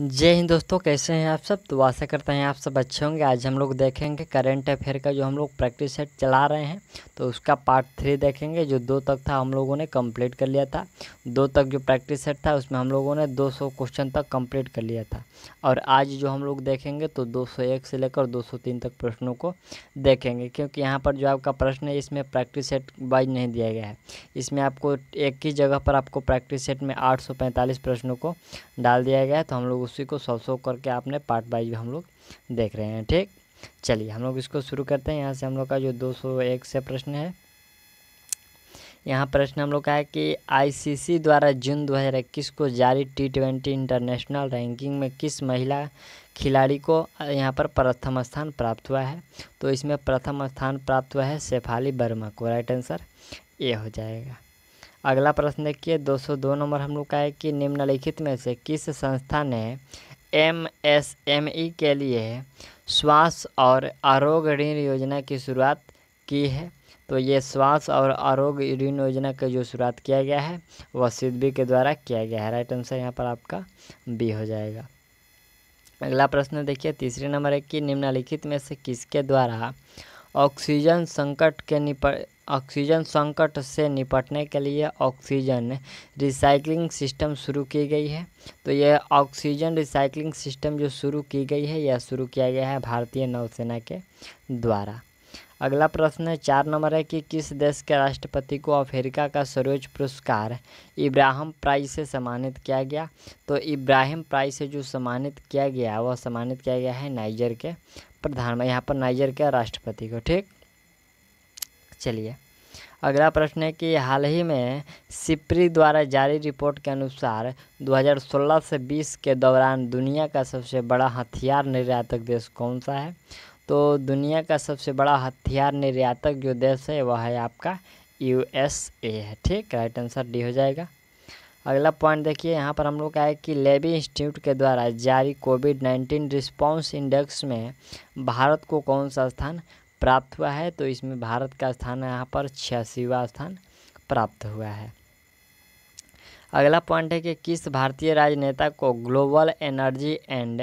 जय हिंद दोस्तों कैसे हैं आप सब तो आशा करते हैं आप सब अच्छे होंगे आज हम लोग देखेंगे करंट अफेयर का जो हम लोग प्रैक्टिस सेट चला रहे हैं तो उसका पार्ट थ्री देखेंगे जो दो तक था हम लोगों ने कंप्लीट कर लिया था दो तक जो प्रैक्टिस सेट था उसमें हम लोगों ने 200 क्वेश्चन तक कंप्लीट कर लिया था और आज जो हम लोग देखेंगे तो दो से लेकर दो तक प्रश्नों को देखेंगे क्योंकि यहाँ पर जो आपका प्रश्न है इसमें प्रैक्टिस सेट वाइज नहीं दिया गया है इसमें आपको एक ही जगह पर आपको प्रैक्टिस सेट में आठ प्रश्नों को डाल दिया गया है तो हम लोग उसी को सॉल्व सॉल्व करके आपने पार्ट वाइज हम लोग देख रहे हैं ठीक चलिए हम लोग इसको शुरू करते हैं यहाँ से हम लोग का जो दो सौ एक से प्रश्न है यहाँ प्रश्न हम लोग का है कि आईसीसी द्वारा जून 2021 को जारी टी ट्वेंटी इंटरनेशनल रैंकिंग में किस महिला खिलाड़ी को यहाँ पर प्रथम स्थान प्राप्त हुआ है तो इसमें प्रथम स्थान प्राप्त हुआ है शेफाली वर्मा को राइट आंसर ए हो जाएगा अगला प्रश्न देखिए 202 नंबर हम लोग का है कि निम्नलिखित में से किस संस्था ने एम एस एम ई के लिए श्वास और आरोग्य ऋण योजना की शुरुआत की है तो ये श्वास और आरोग्य ऋण योजना का जो शुरुआत किया गया है वह सिद्धवी के द्वारा किया गया है राइट आंसर यहाँ पर आपका बी हो जाएगा अगला प्रश्न देखिए तीसरे नंबर है कि निम्नलिखित में से किसके द्वारा ऑक्सीजन संकट के निपट ऑक्सीजन संकट से निपटने के लिए ऑक्सीजन रिसाइकलिंग सिस्टम शुरू की गई है तो यह ऑक्सीजन रिसाइकलिंग सिस्टम जो शुरू की गई है यह शुरू किया गया है भारतीय नौसेना के द्वारा अगला प्रश्न है चार नंबर है कि किस देश के राष्ट्रपति को अफ्रीका का सर्वोच्च पुरस्कार इब्राहिम प्राइस से सम्मानित किया गया तो इब्राहिम प्राइस से जो सम्मानित किया गया वह सम्मानित किया गया है नाइजर के प्रधान यहाँ पर नाइजर के राष्ट्रपति को ठीक चलिए अगला प्रश्न है कि हाल ही में सिप्री द्वारा जारी रिपोर्ट के अनुसार 2016 से 20 के दौरान दुनिया का सबसे बड़ा हथियार निर्यातक देश कौन सा है तो दुनिया का सबसे बड़ा हथियार निर्यातक जो देश है वह है आपका यूएसए है ठीक राइट आंसर डी हो जाएगा अगला पॉइंट देखिए यहाँ पर हम लोग का है कि लेबी इंस्टीट्यूट के द्वारा जारी कोविड नाइन्टीन रिस्पॉन्स इंडेक्स में भारत को कौन सा स्थान प्राप्त हुआ है तो इसमें भारत का स्थान यहाँ पर छियासीवा स्थान प्राप्त हुआ है अगला पॉइंट है कि किस भारतीय राजनेता को ग्लोबल एनर्जी एंड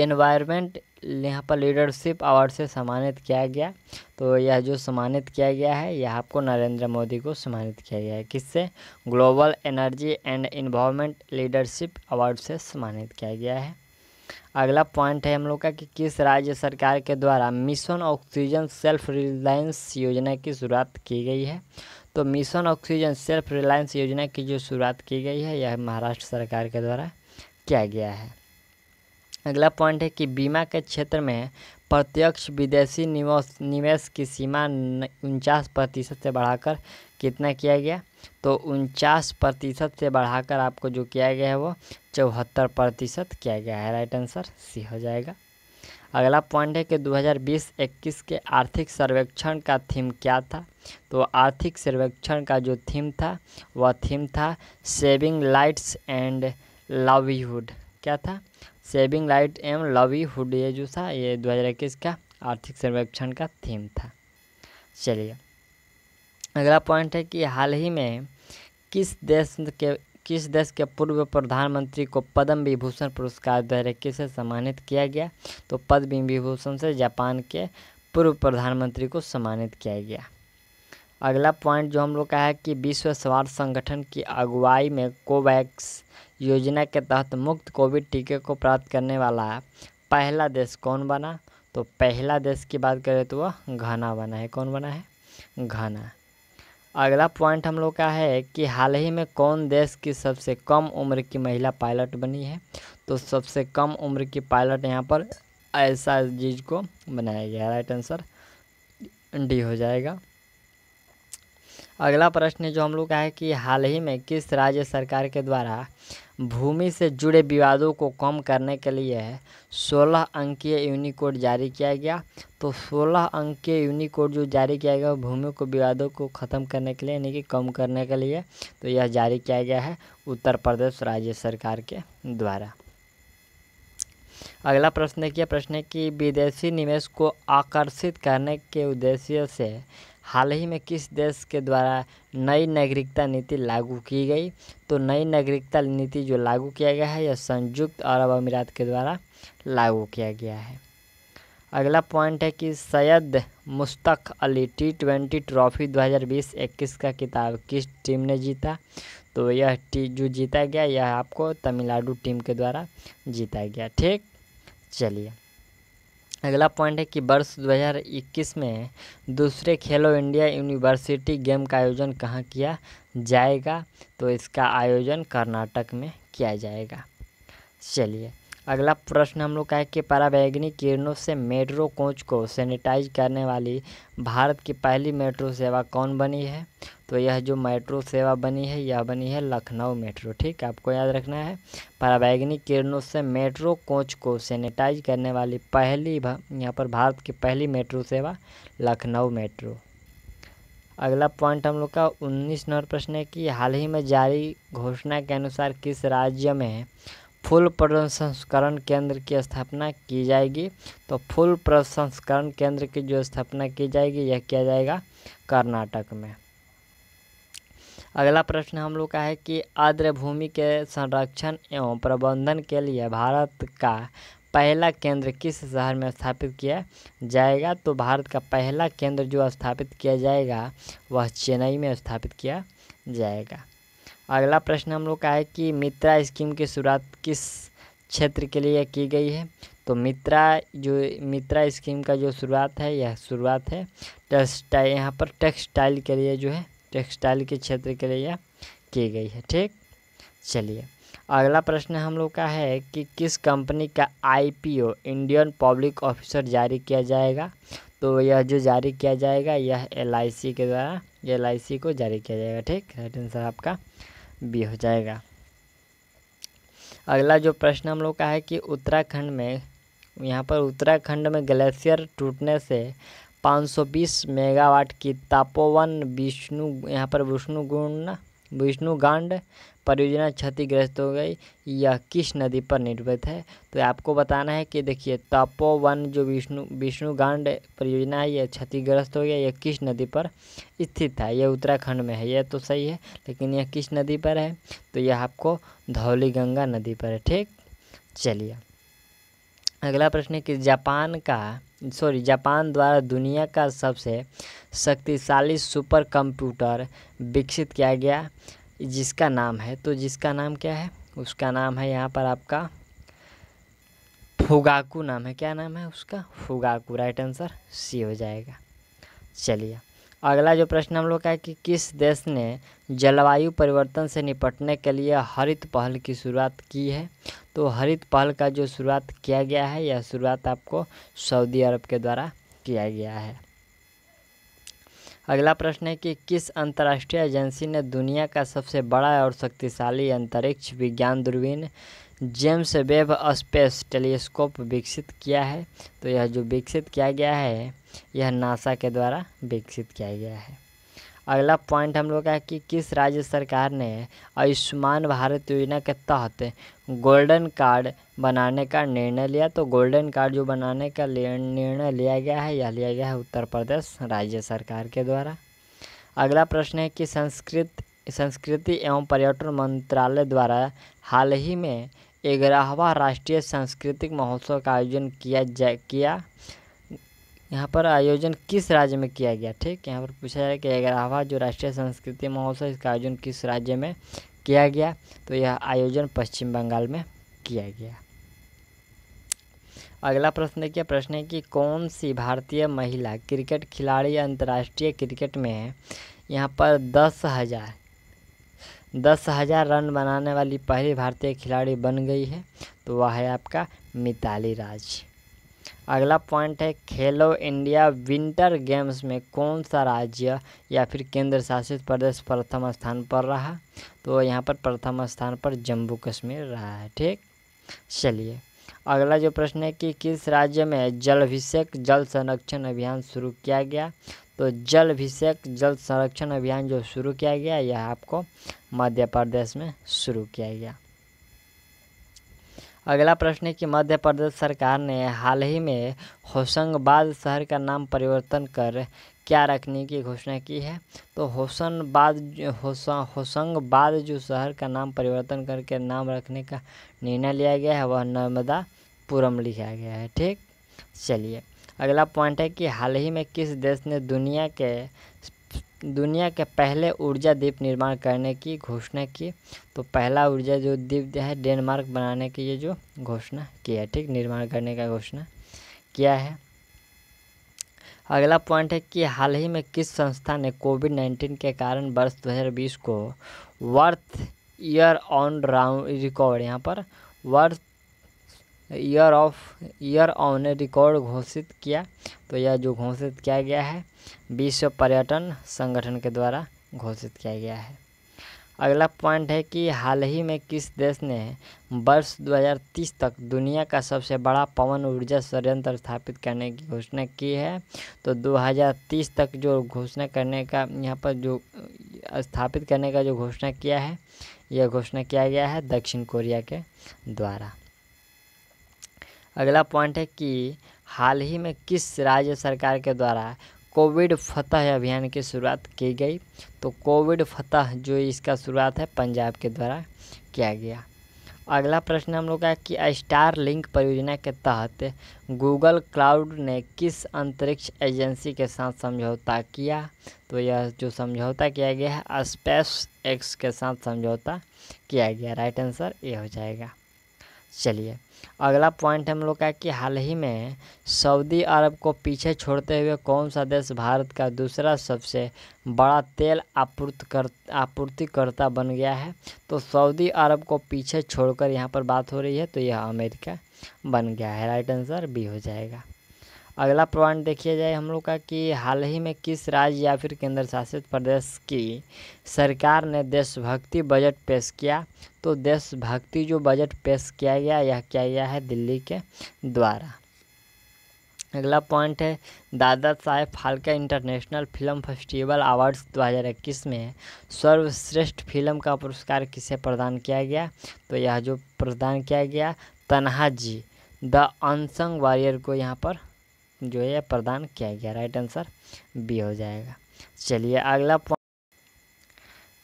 एनवायरमेंट यहाँ पर लीडरशिप अवार्ड से सम्मानित किया गया तो यह जो सम्मानित किया गया है यह आपको नरेंद्र मोदी को सम्मानित किया गया है किससे global energy and environment leadership award से सम्मानित किया गया है अगला पॉइंट है हम लोग का कि किस राज्य सरकार के द्वारा मिशन ऑक्सीजन सेल्फ रिलायंस योजना की शुरुआत की गई है तो मिशन ऑक्सीजन सेल्फ रिलायंस योजना की जो शुरुआत की गई है यह महाराष्ट्र सरकार के द्वारा किया गया है अगला पॉइंट है कि बीमा के क्षेत्र में प्रत्यक्ष विदेशी निवेश निवेश की सीमा उनचास प्रतिशत से बढ़ाकर कितना किया गया तो उनचास प्रतिशत से बढ़ाकर आपको जो किया गया है वो चौहत्तर प्रतिशत किया गया है राइट आंसर सी हो जाएगा अगला पॉइंट है कि 2020-21 के आर्थिक सर्वेक्षण का थीम क्या था तो आर्थिक सर्वेक्षण का जो थीम था वह थीम था सेविंग लाइट्स एंड लवीहुड क्या था सेविंग लाइट एंड लवीहुड ये जो था ये 2021 का आर्थिक सर्वेक्षण का थीम था चलिए अगला पॉइंट है कि हाल ही में किस देश के किस देश के पूर्व प्रधानमंत्री को पद्म विभूषण पुरस्कार दो हज़ार इक्कीस से सम्मानित किया गया तो पद्म विभूषण से जापान के पूर्व प्रधानमंत्री को सम्मानित किया गया अगला पॉइंट जो हम लोग का है कि विश्व स्वास्थ्य संगठन की अगुवाई में कोवैक्स योजना के तहत मुक्त कोविड टीके को प्राप्त करने वाला है पहला देश कौन बना तो पहला देश की बात करें तो वह घना बना है कौन बना है घना अगला पॉइंट हम लोग का है कि हाल ही में कौन देश की सबसे कम उम्र की महिला पायलट बनी है तो सबसे कम उम्र की पायलट यहाँ पर ऐसा चीज को बनाया गया राइट आंसर डी हो जाएगा अगला प्रश्न जो हम लोग का है कि हाल ही में किस राज्य सरकार के द्वारा भूमि से जुड़े विवादों को कम करने के लिए सोलह अंकीय यूनिकोड जारी किया गया तो सोलह अंकीय यूनिकोड जो जारी किया गया भूमि को विवादों को ख़त्म करने के लिए यानी कि कम करने के लिए तो यह जारी किया गया है उत्तर प्रदेश राज्य सरकार के द्वारा अगला प्रश्न किया प्रश्न है कि विदेशी निवेश को आकर्षित करने के उद्देश्य से हाल ही में किस देश के द्वारा नई नागरिकता नीति लागू की गई तो नई नागरिकता नीति जो लागू किया गया है यह संयुक्त अरब अमीरात के द्वारा लागू किया गया है अगला पॉइंट है कि Syed Mushtaq Ali T twenty trophy 2020-21 का किताब किस टीम ने जीता तो यह टी जो जीता गया यह आपको तमिलनाडु टीम के द्वारा जीता गया ठीक चलिए अगला पॉइंट है कि वर्ष 2021 में दूसरे खेलो इंडिया यूनिवर्सिटी गेम का आयोजन कहाँ किया जाएगा तो इसका आयोजन कर्नाटक में किया जाएगा चलिए अगला प्रश्न हम लोग का है कि पराबैगनी किरणों से मेट्रो कोच को सैनिटाइज करने वाली भारत की पहली मेट्रो सेवा कौन बनी है तो यह जो मेट्रो सेवा बनी है यह बनी है लखनऊ मेट्रो ठीक आपको याद रखना है पराबैगनी किरणों से मेट्रो कोच को सैनिटाइज करने वाली पहली यहाँ पर भारत की पहली मेट्रो सेवा लखनऊ मेट्रो अगला पॉइंट हम लोग का उन्नीस नंबर प्रश्न है कि हाल ही में जारी घोषणा के अनुसार किस राज्य में फुल प्रसंस्करण केंद्र की स्थापना की जाएगी तो फूल प्रसंस्करण केंद्र की जो स्थापना की जाएगी यह किया जाएगा कर्नाटक में अगला प्रश्न हम लोग का है कि आर्द्र भूमि के संरक्षण एवं प्रबंधन के लिए भारत का पहला केंद्र किस शहर में स्थापित किया जाएगा तो भारत का पहला केंद्र जो स्थापित किया जाएगा वह चेन्नई में स्थापित किया जाएगा अगला प्रश्न हम लोग का है कि मित्रा स्कीम की शुरुआत किस क्षेत्र के लिए की गई है तो मित्रा जो मित्रा स्कीम का जो शुरुआत है यह शुरुआत है टेक्सटाइल यहाँ पर टेक्सटाइल के लिए जो है टेक्सटाइल के क्षेत्र के लिए की गई है ठीक चलिए अगला प्रश्न हम लोग का है कि किस कंपनी का आईपीओ इंडियन पब्लिक ऑफिसर जारी किया जाएगा तो यह जो जारी किया जाएगा यह एलआईसी के द्वारा एलआईसी को जारी किया जाएगा ठीक राइट आंसर आपका भी हो जाएगा अगला जो प्रश्न हम लोग का है कि उत्तराखंड में यहाँ पर उत्तराखंड में ग्लेशियर टूटने से 520 मेगावाट की तापोवन विष्णु यहाँ पर विष्णुगुण विष्णुगांड परियोजना क्षतिग्रस्त हो गई यह किस नदी पर निर्भर है तो आपको बताना है कि देखिए तपोवन जो विष्णु विष्णुगांड परियोजना है यह क्षतिग्रस्त हो गया यह किस नदी पर स्थित है यह उत्तराखंड में है यह तो सही है लेकिन यह किस नदी पर है तो यह आपको धौली गंगा नदी पर है ठीक चलिए अगला प्रश्न है कि जापान का सॉरी जापान द्वारा दुनिया का सबसे शक्तिशाली सुपर कंप्यूटर विकसित किया गया जिसका नाम है तो जिसका नाम क्या है उसका नाम है यहाँ पर आपका फुगाकू नाम है क्या नाम है उसका फुगाकू राइट आंसर सी हो जाएगा चलिए अगला जो प्रश्न हम लोग का है कि किस देश ने जलवायु परिवर्तन से निपटने के लिए हरित पहल की शुरुआत की है तो हरित पहल का जो शुरुआत किया गया है यह शुरुआत आपको सऊदी अरब के द्वारा किया गया है अगला प्रश्न है कि किस अंतर्राष्ट्रीय एजेंसी ने दुनिया का सबसे बड़ा और शक्तिशाली अंतरिक्ष विज्ञान दूरबीन जेम्स वेब स्पेस टेलीस्कोप विकसित किया है तो यह जो विकसित किया गया है यह नासा के द्वारा विकसित किया गया है अगला पॉइंट हम लोग का है कि किस राज्य सरकार ने आयुष्मान भारत योजना के तहत गोल्डन कार्ड बनाने का निर्णय लिया तो गोल्डन कार्ड जो बनाने का निर्णय लिया गया है यह लिया गया है उत्तर प्रदेश राज्य सरकार के द्वारा अगला प्रश्न है कि संस्कृत संस्कृति एवं पर्यटन मंत्रालय द्वारा हाल ही में ग्यारहवा राष्ट्रीय सांस्कृतिक महोत्सव का आयोजन किया जा किया यहाँ पर आयोजन किस राज्य में किया गया ठीक यहाँ पर पूछा जाए कि आवाज जो राष्ट्रीय संस्कृति महोत्सव इसका आयोजन किस राज्य में किया गया तो यह आयोजन पश्चिम बंगाल में किया गया अगला प्रश्न देखिए प्रश्न है कि कौन सी भारतीय महिला क्रिकेट खिलाड़ी अंतर्राष्ट्रीय क्रिकेट में है यहाँ पर दस हज़ार दस हज़ार रन बनाने वाली पहली भारतीय खिलाड़ी बन गई है तो वह है आपका मिताली राज अगला पॉइंट है खेलो इंडिया विंटर गेम्स में कौन सा राज्य या फिर केंद्र शासित प्रदेश प्रथम स्थान पर रहा तो यहाँ पर प्रथम स्थान पर जम्मू कश्मीर रहा है ठीक चलिए अगला जो प्रश्न है कि किस राज्य में अभिषेक जल संरक्षण अभियान शुरू किया गया तो जल अभिषेक जल संरक्षण अभियान जो शुरू किया गया यह आपको मध्य प्रदेश में शुरू किया गया अगला प्रश्न है कि मध्य प्रदेश सरकार ने हाल ही में होशंगाबाद शहर का नाम परिवर्तन कर क्या रखने की घोषणा की है तो होशंगाबाद होशंगाबाद जो शहर का नाम परिवर्तन करके नाम रखने का निर्णय लिया गया है वह नर्मदा पुरम लिखा गया है ठीक चलिए अगला पॉइंट है कि हाल ही में किस देश ने दुनिया के दुनिया के पहले ऊर्जा द्वीप निर्माण करने की घोषणा की तो पहला ऊर्जा जो द्वीप है डेनमार्क बनाने की ये जो घोषणा किया है ठीक निर्माण करने का घोषणा किया है अगला पॉइंट है कि हाल ही में किस संस्था ने कोविड नाइन्टीन के कारण वर्ष 2020 को worth year on round record यहाँ पर worth year of year on record घोषित किया तो यह जो घोषित किया गया है विश्व पर्यटन संगठन के द्वारा घोषित किया गया है अगला पॉइंट है कि हाल ही में किस देश ने वर्ष 2030 तक दुनिया का सबसे बड़ा पवन ऊर्जा संयंत्र स्थापित करने की घोषणा की है तो 2030 तक जो घोषणा करने का यहाँ पर जो स्थापित करने का जो घोषणा किया है यह घोषणा किया गया है दक्षिण कोरिया के द्वारा अगला पॉइंट है कि हाल ही में किस राज्य सरकार के द्वारा कोविड फतह अभियान की शुरुआत की गई तो कोविड फतह जो इसका शुरुआत है पंजाब के द्वारा किया गया अगला प्रश्न हम लोग का कि स्टार लिंक परियोजना के तहत गूगल क्लाउड ने किस अंतरिक्ष एजेंसी के साथ समझौता किया तो यह जो समझौता किया गया है स्पेस एक्स के साथ समझौता किया गया राइट आंसर ये हो जाएगा चलिए अगला पॉइंट हम लोग का कि हाल ही में सऊदी अरब को पीछे छोड़ते हुए कौन सा देश भारत का दूसरा सबसे बड़ा तेल आपूर्त कर आपूर्तिकर्ता बन गया है तो सऊदी अरब को पीछे छोड़कर यहाँ पर बात हो रही है तो यह अमेरिका बन गया है राइट आंसर बी हो जाएगा अगला पॉइंट देखिए जाए हम लोग का कि हाल ही में किस राज्य या फिर केंद्र शासित प्रदेश की सरकार ने देशभक्ति बजट पेश किया तो देशभक्ति जो बजट पेश किया गया यह किया गया है दिल्ली के द्वारा अगला पॉइंट है Dada Saheb Phalke international film festival awards 2021 में सर्वश्रेष्ठ फिल्म का पुरस्कार किसे प्रदान किया गया तो यह जो प्रदान किया गया तन्हा जी द अनसंग वॉरियर को यहाँ पर जो है प्रदान किया गया राइट आंसर बी हो जाएगा चलिए अगला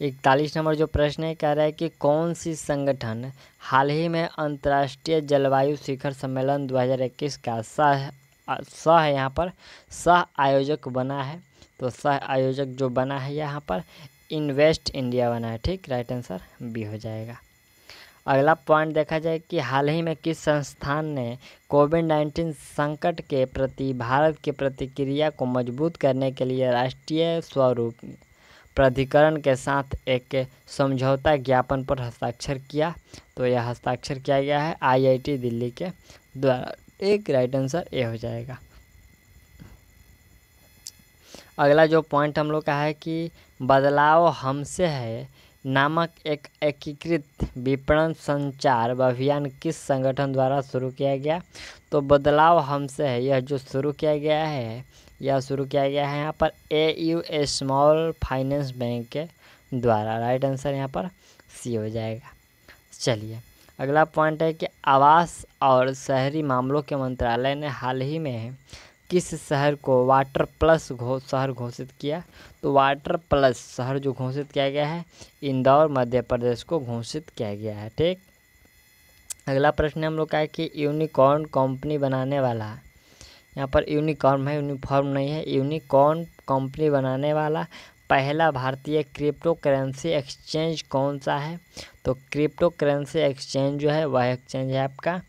इकतालीस नंबर जो प्रश्न है कह रहा है कि कौन सी संगठन हाल ही में अंतर्राष्ट्रीय जलवायु शिखर सम्मेलन 2021 का सह सह यहाँ पर सह आयोजक बना है तो सह आयोजक जो बना है यहाँ पर इन्वेस्ट इंडिया बना है ठीक राइट आंसर बी हो जाएगा अगला पॉइंट देखा जाए कि हाल ही में किस संस्थान ने कोविड नाइन्टीन संकट के प्रति भारत की प्रतिक्रिया को मजबूत करने के लिए राष्ट्रीय स्वरूप प्राधिकरण के साथ एक समझौता ज्ञापन पर हस्ताक्षर किया तो यह हस्ताक्षर किया गया है आईआईटी दिल्ली के द्वारा एक राइट आंसर ए हो जाएगा अगला जो पॉइंट हम लोग का है कि बदलाव हमसे है नामक एक एकीकृत विपणन संचार अभियान किस संगठन द्वारा शुरू किया गया तो बदलाव हमसे है यह जो शुरू किया गया है यह शुरू किया गया है यहाँ पर A U small finance bank के द्वारा राइट आंसर यहाँ पर सी हो जाएगा चलिए अगला पॉइंट है कि आवास और शहरी मामलों के मंत्रालय ने हाल ही में किस शहर को वाटर प्लस घो शहर घोषित किया तो वाटर प्लस शहर जो घोषित किया गया है इंदौर मध्य प्रदेश को घोषित किया गया है ठीक अगला प्रश्न हम लोग का है कि यूनिकॉर्न कंपनी बनाने वाला यहाँ पर यूनिकॉर्न है यूनिफॉर्म नहीं है यूनिकॉर्न कंपनी बनाने वाला पहला भारतीय क्रिप्टो करेंसी एक्सचेंज कौन सा है तो क्रिप्टो करेंसी एक्सचेंज जो है वह एक्सचेंज है आपका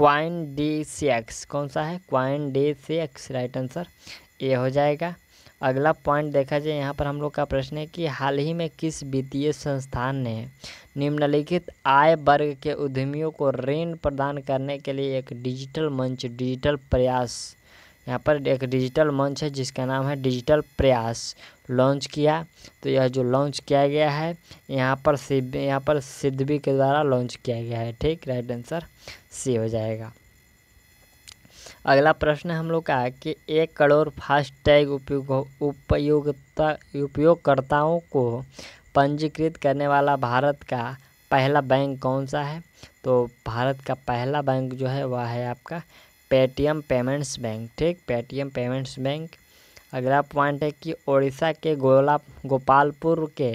क्वाइन डी सी एक्स कौन सा है coin D C X right answer A हो जाएगा अगला पॉइंट देखा जाए यहाँ पर हम लोग का प्रश्न है कि हाल ही में किस वित्तीय संस्थान ने निम्नलिखित आय वर्ग के उद्यमियों को ऋण प्रदान करने के लिए एक डिजिटल मंच डिजिटल प्रयास यहाँ पर एक डिजिटल मंच है जिसका नाम है डिजिटल प्रयास लॉन्च किया तो यह जो लॉन्च किया गया है यहाँ पर सिद्ध यहाँ पर सिद्धवी के द्वारा लॉन्च किया गया है ठीक राइट आंसर सी हो जाएगा अगला प्रश्न हम लोग का है कि एक करोड़ फास्टैग उपयोग उपयोगता उपयोगकर्ताओं को पंजीकृत करने वाला भारत का पहला बैंक कौन सा है तो भारत का पहला बैंक जो है वह है आपका पेटीएम पेमेंट्स बैंक ठीक पेटीएम पेमेंट्स बैंक अगला पॉइंट है कि ओडिशा के गोला गोपालपुर के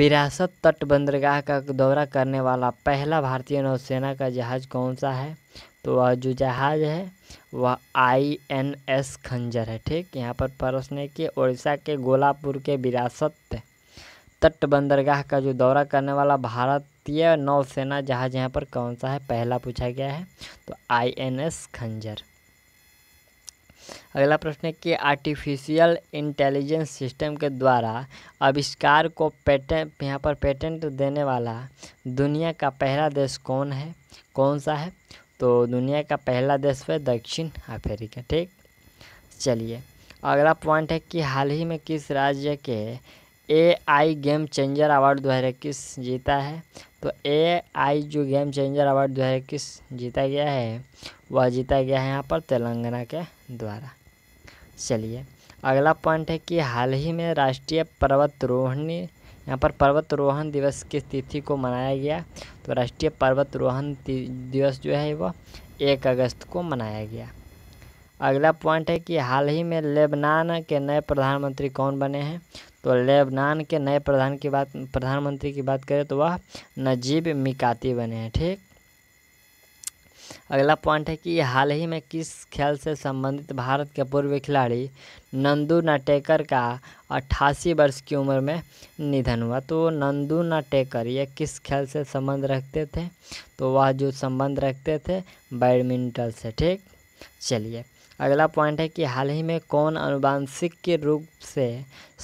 विरासत तट बंदरगाह का दौरा करने वाला पहला भारतीय नौसेना का जहाज़ कौन सा है तो वह जो जहाज़ है वह आई एन एस खंजर है ठीक यहाँ पर प्रश्न है कि ओडिशा के गोलापुर के विरासत तट बंदरगाह का जो दौरा करने वाला भारतीय नौसेना जहाज़ यहाँ पर कौन सा है पहला पूछा गया है तो आई एन एस खंजर अगला प्रश्न है कि आर्टिफिशियल इंटेलिजेंस सिस्टम के द्वारा आविष्कार को पेटेंट यहाँ पर पेटेंट तो देने वाला दुनिया का पहला देश कौन है कौन सा है तो दुनिया का पहला देश है दक्षिण अफ्रीका ठीक चलिए अगला पॉइंट है कि हाल ही में किस राज्य के A I game changer award दो हज़ार इक्कीस जीता है तो ए आई जो गेम चेंजर अवार्ड दो हज़ार इक्कीस जीता गया है वह जीता गया है यहाँ पर तेलंगाना के द्वारा चलिए अगला पॉइंट है कि हाल ही में राष्ट्रीय पर्वतरोहणी यहाँ पर पर्वतरोहण दिवस की तिथि को मनाया गया तो राष्ट्रीय पर्वतरोहण दिवस जो है वह एक अगस्त को मनाया गया अगला पॉइंट है कि हाल ही में लेबनान के नए प्रधानमंत्री कौन बने हैं तो लेबनान के नए प्रधान की बात प्रधानमंत्री की बात करें तो वह नजीब मिकाती बने हैं ठीक अगला पॉइंट है कि हाल ही में किस खेल से संबंधित भारत के पूर्व खिलाड़ी नंदू नाटेकर का अट्ठासी वर्ष की उम्र में निधन हुआ तो नंदू नाटेकर ये किस खेल से संबंध रखते थे तो वह जो संबंध रखते थे बैडमिंटन से ठीक चलिए अगला पॉइंट है कि हाल ही में कौन के रूप से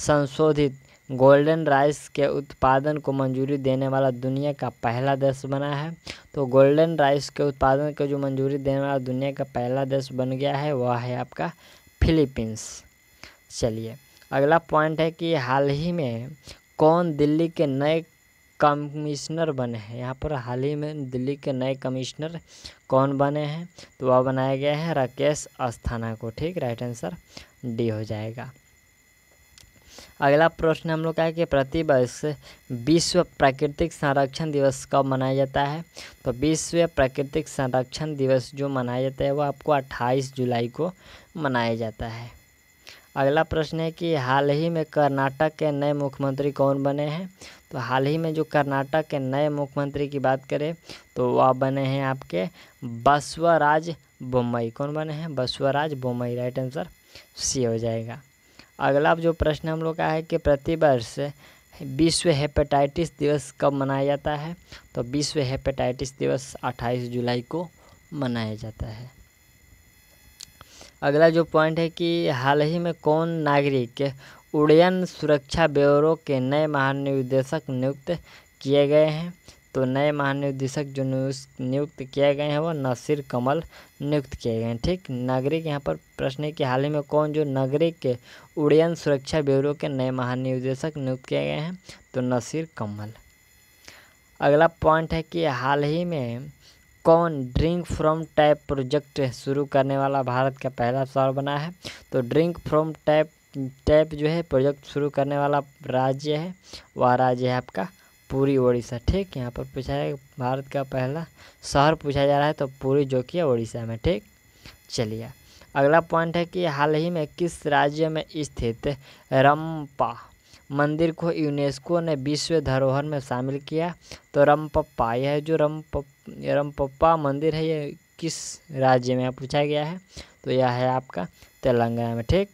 संशोधित गोल्डन राइस के उत्पादन को मंजूरी देने वाला दुनिया का पहला देश बना है तो गोल्डन राइस के उत्पादन को जो मंजूरी देने वाला दुनिया का पहला देश बन गया है वह है आपका फिलीपींस चलिए अगला पॉइंट है कि हाल ही में कौन दिल्ली के नए कमिश्नर बने हैं यहाँ पर हाल ही में दिल्ली के नए कमिश्नर कौन बने हैं तो वह बनाया गया है राकेश अस्थाना को ठीक राइट आंसर डी हो जाएगा अगला प्रश्न हम लोग का है कि प्रतिवर्ष विश्व प्राकृतिक संरक्षण दिवस कब मनाया जाता है तो विश्व प्राकृतिक संरक्षण दिवस जो मनाया जाता है वो आपको 28 जुलाई को मनाया जाता है अगला प्रश्न है कि हाल ही में कर्नाटक के नए मुख्यमंत्री कौन बने हैं तो हाल ही में जो कर्नाटक के नए मुख्यमंत्री की बात करें तो वह बने हैं आपके बसवराज बोम्बई कौन बने हैं Basavaraj Bommai right answer C हो जाएगा अगला जो प्रश्न हम लोग का है कि प्रतिवर्ष विश्व हेपेटाइटिस दिवस कब मनाया जाता है तो विश्व हेपेटाइटिस दिवस 28 जुलाई को मनाया जाता है अगला जो पॉइंट है कि हाल ही में कौन नागरिक उड़यन सुरक्षा ब्यूरो के नए महानिदेशक नियुक्त किए गए हैं तो नए महानिदेशक जो नियुक्त किए गए हैं वो नसीर कमल नियुक्त किए गए हैं ठीक नागरिक यहाँ पर प्रश्न है कि हाल ही में कौन जो नागरिक के सुरक्षा ब्यूरो के नए महानिदेशक नियुक्त किए गए हैं तो नसीर कमल अगला पॉइंट है कि हाल ही में कौन ड्रिंक फ्रॉम टैप प्रोजेक्ट शुरू करने वाला भारत का पहला शहर बना है तो ड्रिंक फ्रॉम टैप टैप जो है प्रोजेक्ट शुरू करने वाला राज्य है वह राज्य है आपका पूरी ओडिशा ठीक यहाँ पर पूछा है भारत का पहला शहर पूछा जा रहा है तो पूरी जो कि ओडिशा में ठीक चलिए अगला पॉइंट है कि हाल ही में किस राज्य में स्थित रंपा मंदिर को यूनेस्को ने विश्व धरोहर में शामिल किया तो रमपप्पा यह जो रमप रमपप्पा मंदिर है यह किस राज्य में पूछा गया है तो यह है आपका तेलंगाना में ठीक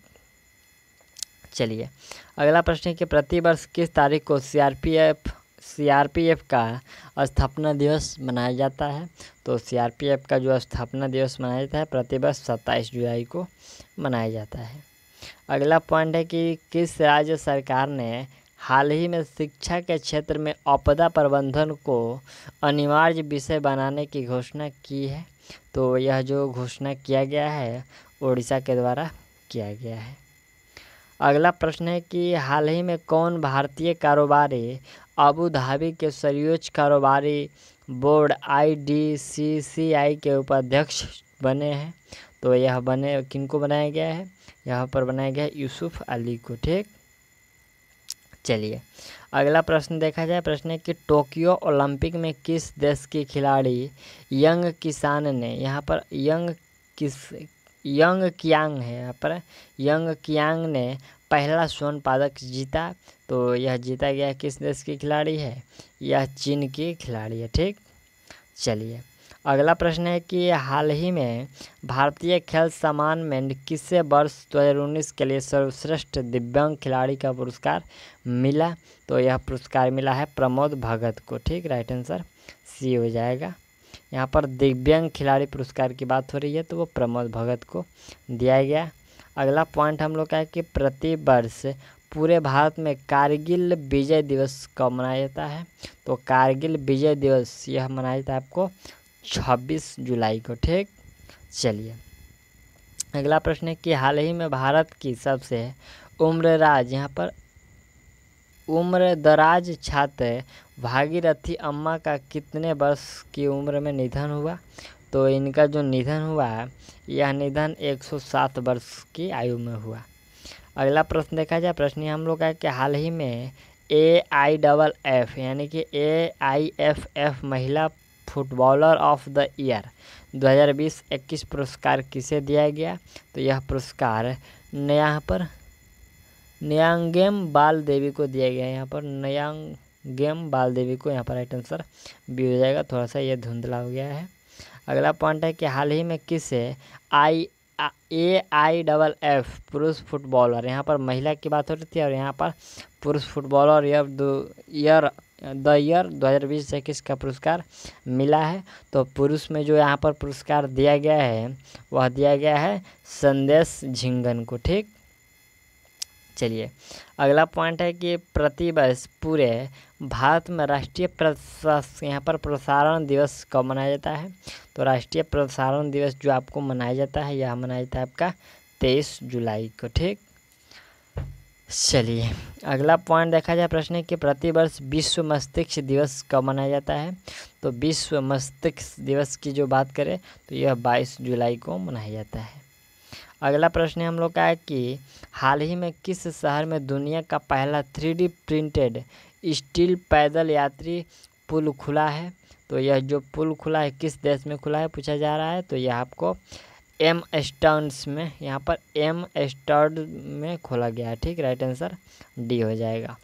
चलिए अगला प्रश्न है कि प्रतिवर्ष किस तारीख को सीआरपीएफ सीआरपीएफ का स्थापना दिवस मनाया जाता है तो सीआरपीएफ का जो स्थापना दिवस मनाया जाता है प्रतिवर्ष सत्ताईस जुलाई को मनाया जाता है अगला पॉइंट है कि किस राज्य सरकार ने हाल ही में शिक्षा के क्षेत्र में आपदा प्रबंधन को अनिवार्य विषय बनाने की घोषणा की है तो यह जो घोषणा किया गया है उड़ीसा के द्वारा किया गया है अगला प्रश्न है कि हाल ही में कौन भारतीय कारोबारी अबू धाबी के सर्वोच्च कारोबारी बोर्ड आईडीसीसीआई के उपाध्यक्ष बने हैं तो यह बने किनको बनाया गया है यहाँ पर बनाया गया यूसुफ अली को ठीक चलिए अगला प्रश्न देखा जाए प्रश्न है कि टोक्यो ओलंपिक में किस देश के खिलाड़ी यंग किसान ने यहाँ पर यंग किस यंग कियांग है यहाँ पर यंग कियांग ने पहला स्वर्ण पदक जीता तो यह जीता गया किस देश के खिलाड़ी है यह चीन के खिलाड़ी है ठीक चलिए अगला प्रश्न है कि हाल ही में भारतीय खेल सम्मान में किसे वर्ष 2019 के लिए सर्वश्रेष्ठ दिव्यांग खिलाड़ी का पुरस्कार मिला तो यह पुरस्कार मिला है प्रमोद भगत को ठीक राइट आंसर सी हो जाएगा यहाँ पर दिव्यांग खिलाड़ी पुरस्कार की बात हो रही है तो वो प्रमोद भगत को दिया गया अगला पॉइंट हम लोग का है कि प्रति वर्ष पूरे भारत में कारगिल विजय दिवस कब मनाया जाता है तो कारगिल विजय दिवस यह मनाया जाता है आपको छब्बीस जुलाई को ठीक चलिए अगला प्रश्न है कि हाल ही में भारत की सबसे उम्र राज यहाँ पर उम्र दराज छात्र भागीरथी अम्मा का कितने वर्ष की उम्र में निधन हुआ तो इनका जो निधन हुआ यह निधन 107 वर्ष की आयु में हुआ अगला प्रश्न देखा जाए प्रश्न हम लोग का कि हाल ही में ए आई डबल एफ यानी कि ए आई एफ एफ महिला फुटबॉलर ऑफ द ईयर 2020-21 पुरस्कार किसे दिया गया तो यह पुरस्कार नया पर नयांगेम बाल देवी को दिया गया यहाँ पर नयांग गेम बाल देवी को यहाँ पर राइट आंसर भी हो जाएगा थोड़ा सा ये धुंधला हो गया है अगला पॉइंट है कि हाल ही में किसे I A I double F पुरुष फुटबॉलर यहाँ पर महिला की बात हो रही थी और यहाँ पर पुरुष फुटबॉलर ईयर दो ईयर द ईयर बीस से का पुरस्कार मिला है तो पुरुष में जो यहाँ पर पुरस्कार दिया गया है वह दिया गया है संदेश झिंगन को ठीक चलिए अगला पॉइंट है कि प्रति वर्ष पूरे भारत में राष्ट्रीय यहाँ पर प्रसारण दिवस कब मनाया जाता है तो राष्ट्रीय प्रसारण दिवस जो आपको मनाया जाता है यह मनाया जाता है आपका तेईस जुलाई को ठीक चलिए अगला पॉइंट देखा जाए प्रश्न कि प्रतिवर्ष विश्व मस्तिष्क दिवस कब मनाया जाता है तो विश्व मस्तिष्क दिवस की जो बात करें तो यह 22 जुलाई को मनाया जाता है अगला प्रश्न हम लोग का है कि हाल ही में किस शहर में दुनिया का पहला थ्री प्रिंटेड स्टील पैदल यात्री पुल खुला है तो यह जो पुल खुला है किस देश में खुला है पूछा जा रहा है तो यह आपको एम एस्टर्नस में यहाँ पर एम एस्टर्ड में खोला गया है ठीक राइट आंसर डी हो जाएगा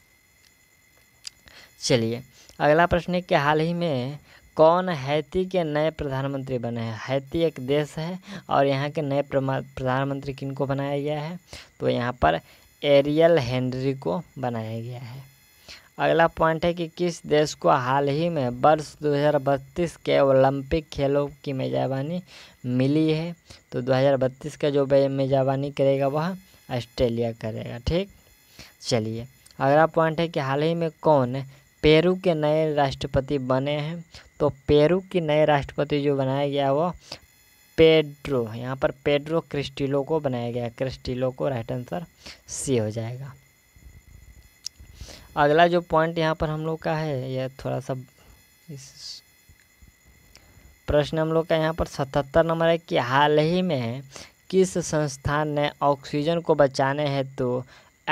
चलिए अगला प्रश्न है कि हाल ही में कौन हैती के नए प्रधानमंत्री बने हैं हैती एक देश है और यहाँ के नए प्रधानमंत्री किन को बनाया गया है तो यहाँ पर एरियल हेनरी को बनाया गया है अगला पॉइंट है कि किस देश को हाल ही में वर्ष दो के ओलंपिक खेलों की मेजबानी मिली है तो 2032 का जो मेज़बानी करेगा वह ऑस्ट्रेलिया करेगा ठीक चलिए अगला पॉइंट है कि हाल ही में कौन पेरू के नए राष्ट्रपति बने हैं तो पेरू के नए राष्ट्रपति जो बनाया गया वो पेड्रो यहाँ पर पेड्रो क्रिस्टिलो को बनाया गया क्रिस्टिलो को राइट आंसर सी हो जाएगा अगला जो पॉइंट यहाँ पर हम लोग का है यह थोड़ा सा इस प्रश्न हम लोग का यहाँ पर सतहत्तर नंबर है कि हाल ही में किस संस्थान ने ऑक्सीजन को बचाने हेतु तो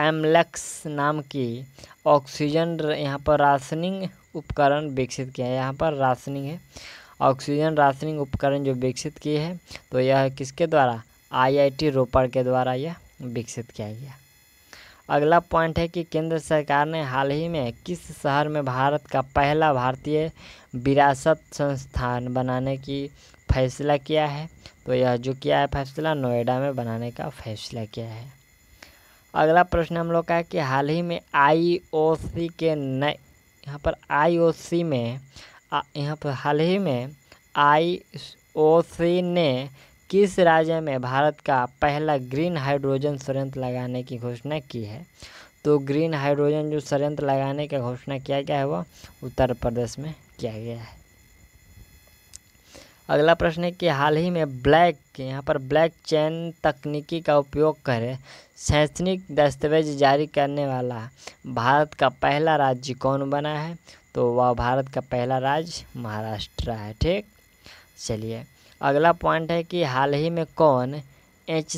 एमलेक्स नाम की ऑक्सीजन यहाँ पर राशनिंग उपकरण विकसित किया है यहाँ पर राशनिंग है ऑक्सीजन राशनिंग उपकरण जो विकसित किए हैं तो यह किसके द्वारा आईआईटी रोपड़ के द्वारा यह विकसित किया गया अगला पॉइंट है कि केंद्र सरकार ने हाल ही में किस शहर में भारत का पहला भारतीय विरासत संस्थान बनाने की फैसला किया है तो यह जो किया है फैसला नोएडा में बनाने का फैसला किया है अगला प्रश्न हम लोग का है कि हाल ही में आईओसी के नए यहाँ पर आईओसी में यहाँ पर हाल ही में आईओसी ने किस राज्य में भारत का पहला ग्रीन हाइड्रोजन संयंत्र लगाने की घोषणा की है तो ग्रीन हाइड्रोजन जो संयंत्र लगाने का घोषणा किया गया है वह उत्तर प्रदेश में किया गया है अगला प्रश्न है कि हाल ही में ब्लैक यहाँ पर ब्लैक चेन तकनीकी का उपयोग करें शैक्षणिक दस्तावेज जारी करने वाला भारत का पहला राज्य कौन बना है तो वह भारत का पहला राज्य महाराष्ट्र है ठीक चलिए अगला पॉइंट है कि हाल ही में कौन एच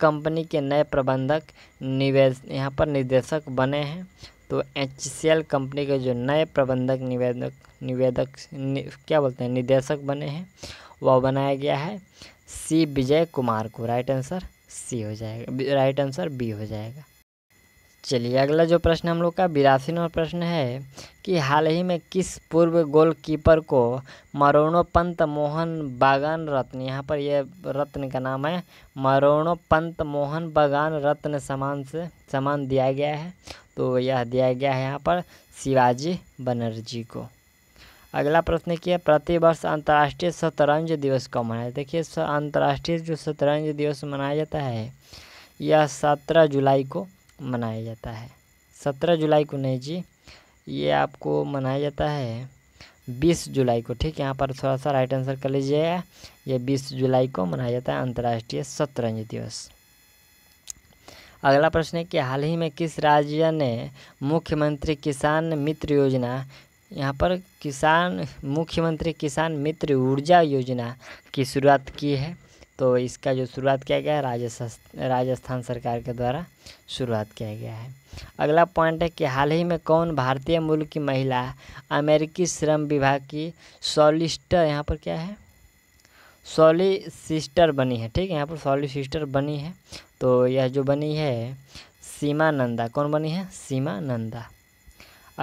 कंपनी के नए प्रबंधक निवेश यहाँ पर निदेशक बने हैं तो एच कंपनी के जो नए प्रबंधक निवेदक निवेदक नि, क्या बोलते हैं निदेशक बने हैं वह बनाया गया है सी विजय कुमार को राइट आंसर सी हो जाएगा राइट आंसर बी हो जाएगा चलिए अगला जो प्रश्न हम लोग का बिरासी नंबर प्रश्न है कि हाल ही में किस पूर्व गोलकीपर को मरोणो पंत मोहन बागान रत्न यहाँ पर यह रत्न का नाम है मरोणोपंत पंत मोहन बागान रत्न समान से समान दिया गया है तो यह दिया गया है यहाँ पर शिवाजी बनर्जी को अगला प्रश्न किया प्रतिवर्ष अंतर्राष्ट्रीय शतरंज दिवस कब मनाया देखिए अंतर्राष्ट्रीय जो शतरंज दिवस मनाया जाता है यह सत्रह जुलाई को मनाया जाता है सत्रह जुलाई को नहीं जी ये आपको मनाया जाता है बीस जुलाई को ठीक यहाँ पर थोड़ा सा राइट आंसर कर लीजिएगा ये बीस जुलाई को मनाया जाता है अंतर्राष्ट्रीय शतरंज दिवस अगला प्रश्न है कि हाल ही में किस राज्य ने मुख्यमंत्री किसान मित्र योजना यहाँ पर किसान मुख्यमंत्री किसान मित्र ऊर्जा योजना की शुरुआत की है तो इसका जो शुरुआत किया गया है राजस्थान राजस्थान सरकार के द्वारा शुरुआत किया गया है अगला पॉइंट है कि हाल ही में कौन भारतीय मूल की महिला अमेरिकी श्रम विभाग की सॉलिस्टर यहाँ पर क्या है सॉली सिस्टर बनी है ठीक है यहाँ पर सॉली सिस्टर बनी है तो यह जो बनी है सीमा नंदा कौन बनी है सीमा नंदा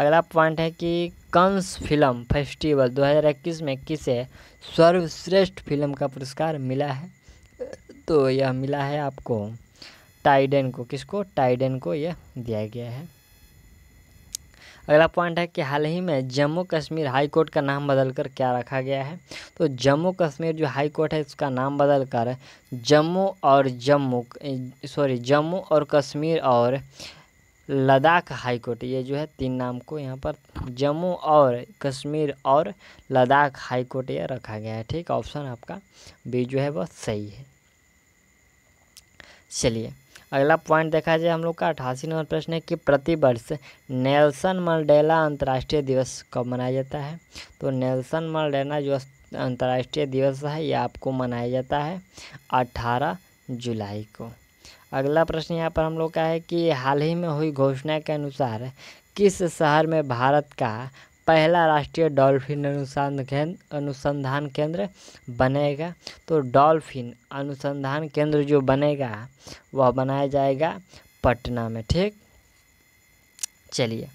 अगला पॉइंट है कि कंस फिल्म फेस्टिवल 2021 में किसे सर्वश्रेष्ठ फिल्म का पुरस्कार मिला है तो यह मिला है आपको टाइडन को किसको टाइडन को यह दिया गया है अगला पॉइंट है कि हाल ही में जम्मू कश्मीर हाई कोर्ट का नाम बदलकर क्या रखा गया है तो जम्मू कश्मीर जो हाई कोर्ट है इसका नाम बदलकर जम्मू और जम्मू सॉरी जम्मू और कश्मीर और लद्दाख हाई कोर्ट ये जो है तीन नाम को यहाँ पर जम्मू और कश्मीर और लद्दाख हाई कोर्ट यह रखा गया है ठीक ऑप्शन आपका बी जो है वह सही है चलिए अगला पॉइंट देखा जाए हम लोग का अठासी नंबर प्रश्न है कि प्रतिवर्ष नेल्सन मंडेला अंतर्राष्ट्रीय दिवस कब मनाया जाता है तो नेल्सन मंडेला जो अंतर्राष्ट्रीय दिवस है यह आपको मनाया जाता है अठारह जुलाई को अगला प्रश्न यहाँ पर हम लोग का है कि हाल ही में हुई घोषणा के अनुसार किस शहर में भारत का पहला राष्ट्रीय डॉल्फिन अनुसंधान केंद्र अनुसंधान केंद्र बनेगा तो डॉल्फिन अनुसंधान केंद्र जो बनेगा वह बनाया जाएगा पटना में ठीक चलिए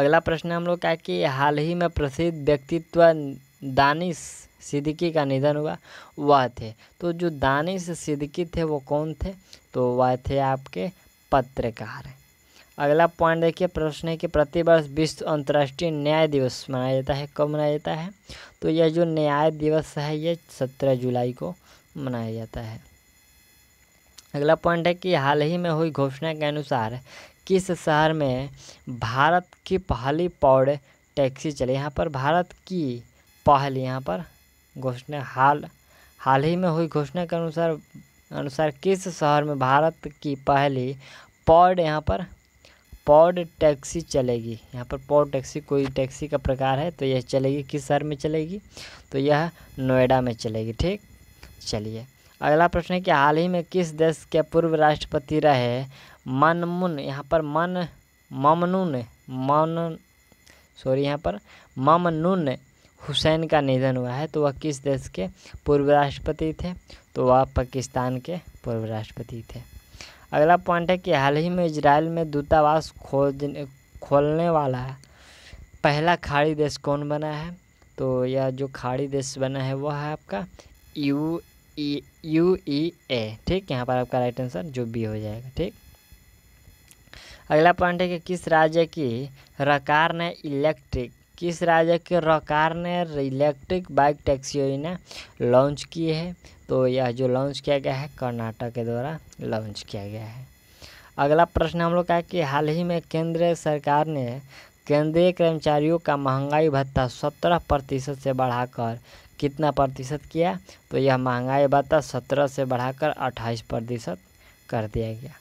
अगला प्रश्न हम लोग का कि हाल ही में प्रसिद्ध व्यक्तित्व दानिश सिद्दीकी का निधन हुआ वह थे तो जो दानिश सिद्दीकी थे वो कौन थे तो वह थे आपके पत्रकार अगला पॉइंट देखिए प्रश्न है कि प्रतिवर्ष विश्व अंतर्राष्ट्रीय न्याय दिवस मनाया जाता है कब मनाया जाता है तो यह जो न्याय दिवस है ये सत्रह जुलाई को मनाया जाता है अगला पॉइंट है कि हाल ही में हुई घोषणा के अनुसार किस शहर में भारत की पहली पौड़ टैक्सी चले यहाँ पर भारत की पहली यहाँ पर घोषणा हाल हाल ही में हुई घोषणा के अनुसार अनुसार किस शहर में भारत की पहली पौड यहाँ पर पॉड टैक्सी चलेगी यहाँ पर पॉड टैक्सी कोई टैक्सी का प्रकार है तो यह चलेगी किस शहर में चलेगी तो यह नोएडा में चलेगी ठीक चलिए अगला प्रश्न है कि हाल ही में किस देश के पूर्व राष्ट्रपति रहे मनमुन यहाँ पर मन ममनून मन सॉरी यहाँ पर ममनून हुसैन का निधन हुआ है तो वह किस देश के पूर्व राष्ट्रपति थे तो वह पाकिस्तान के पूर्व राष्ट्रपति थे अगला पॉइंट है कि हाल ही में इसराइल में दूतावास खोज खोलने वाला पहला खाड़ी देश कौन बना है तो यह जो खाड़ी देश बना है वह है आपका यू ई यू ई ए ठीक यहाँ पर आपका राइट आंसर जो बी हो जाएगा ठीक अगला पॉइंट है कि किस राज्य की रकार ने इलेक्ट्रिक किस राज्य के रकार ने इलेक्ट्रिक बाइक टैक्सी योजना लॉन्च की है तो यह जो लॉन्च किया गया है कर्नाटक के द्वारा लॉन्च किया गया है अगला प्रश्न हम लोग का है कि हाल ही में केंद्र सरकार ने केंद्रीय कर्मचारियों का महंगाई भत्ता सत्रह प्रतिशत से बढ़ाकर कितना प्रतिशत किया तो यह महंगाई भत्ता सत्रह से बढ़ाकर अट्ठाईस प्रतिशत कर दिया गया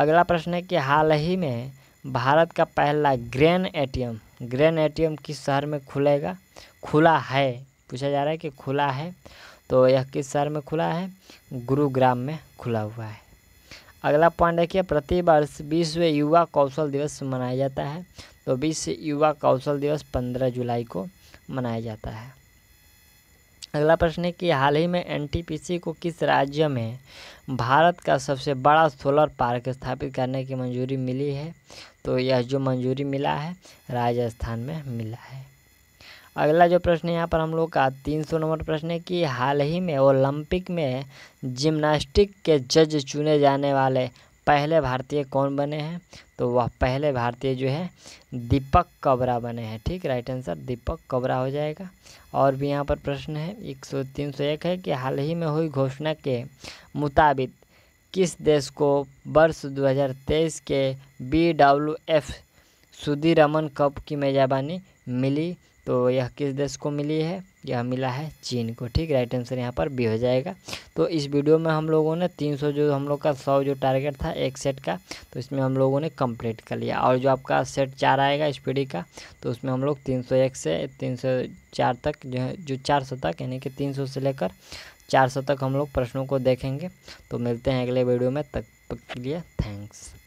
अगला प्रश्न है कि हाल ही में भारत का पहला ग्रेन एटीएम ग्रैंड एटीएम किस शहर में खुलेगा खुला है पूछा जा रहा है कि खुला है तो यह किस शहर में खुला है गुरुग्राम में खुला हुआ है अगला पॉइंट देखिए प्रति वर्ष विश्व युवा कौशल दिवस मनाया जाता है तो विश्व युवा कौशल दिवस पंद्रह जुलाई को मनाया जाता है अगला प्रश्न है कि हाल ही में एनटीपीसी को किस राज्य में भारत का सबसे बड़ा सोलर पार्क स्थापित करने की मंजूरी मिली है तो यह जो मंजूरी मिला है राजस्थान में मिला है अगला जो प्रश्न यहाँ पर हम लोग का तीन सौ नंबर प्रश्न है कि हाल ही में ओलंपिक में जिम्नास्टिक के जज चुने जाने वाले पहले भारतीय कौन बने हैं तो वह पहले भारतीय जो है दीपक कबरा बने हैं ठीक राइट आंसर दीपक कबरा हो जाएगा और भी यहाँ पर प्रश्न है एक सौ तीन सौ एक है कि हाल ही में हुई घोषणा के मुताबिक किस देश को वर्ष 2023 के बी डब्ल्यू एफ रमन कप की मेज़बानी मिली तो यह किस देश को मिली है यह मिला है चीन को ठीक राइट आंसर यहाँ पर बी हो जाएगा तो इस वीडियो में हम लोगों ने 300 जो हम लोग का 100 जो टारगेट था एक सेट का तो इसमें हम लोगों ने कंप्लीट कर लिया और जो आपका सेट चार आएगा स्पीडी का तो उसमें हम लोग 301 से 304 तक जो है जो चार तक यानी कि तीन से लेकर 400 तक हम लोग प्रश्नों को देखेंगे तो मिलते हैं अगले वीडियो में तब तक के लिए थैंक्स